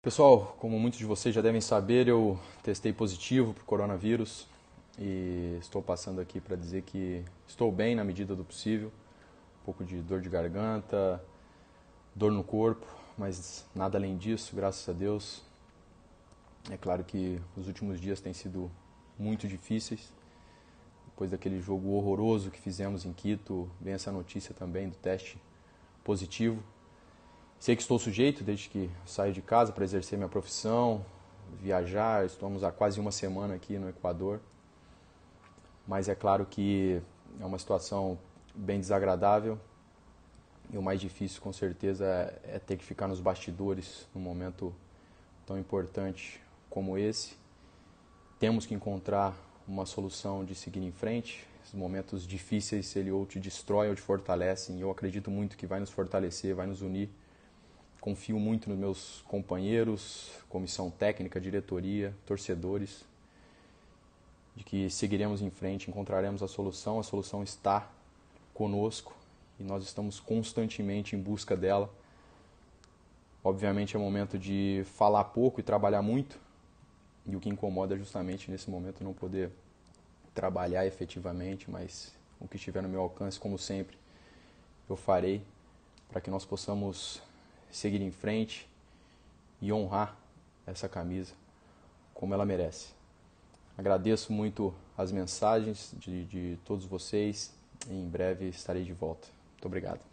Pessoal, como muitos de vocês já devem saber, eu testei positivo para o coronavírus e estou passando aqui para dizer que estou bem na medida do possível. Um pouco de dor de garganta, dor no corpo, mas nada além disso, graças a Deus. É claro que os últimos dias têm sido muito difíceis. Depois daquele jogo horroroso que fizemos em Quito, vem essa notícia também do teste positivo Sei que estou sujeito, desde que saio de casa, para exercer minha profissão, viajar. Estamos há quase uma semana aqui no Equador. Mas é claro que é uma situação bem desagradável. E o mais difícil, com certeza, é, é ter que ficar nos bastidores num momento tão importante como esse. Temos que encontrar uma solução de seguir em frente. Esses momentos difíceis, ele ou te destrói ou te fortalece. E eu acredito muito que vai nos fortalecer, vai nos unir confio muito nos meus companheiros, comissão técnica, diretoria, torcedores, de que seguiremos em frente, encontraremos a solução, a solução está conosco e nós estamos constantemente em busca dela. Obviamente é momento de falar pouco e trabalhar muito, e o que incomoda é justamente nesse momento não poder trabalhar efetivamente, mas o que estiver no meu alcance, como sempre, eu farei para que nós possamos seguir em frente e honrar essa camisa como ela merece. Agradeço muito as mensagens de, de todos vocês e em breve estarei de volta. Muito obrigado.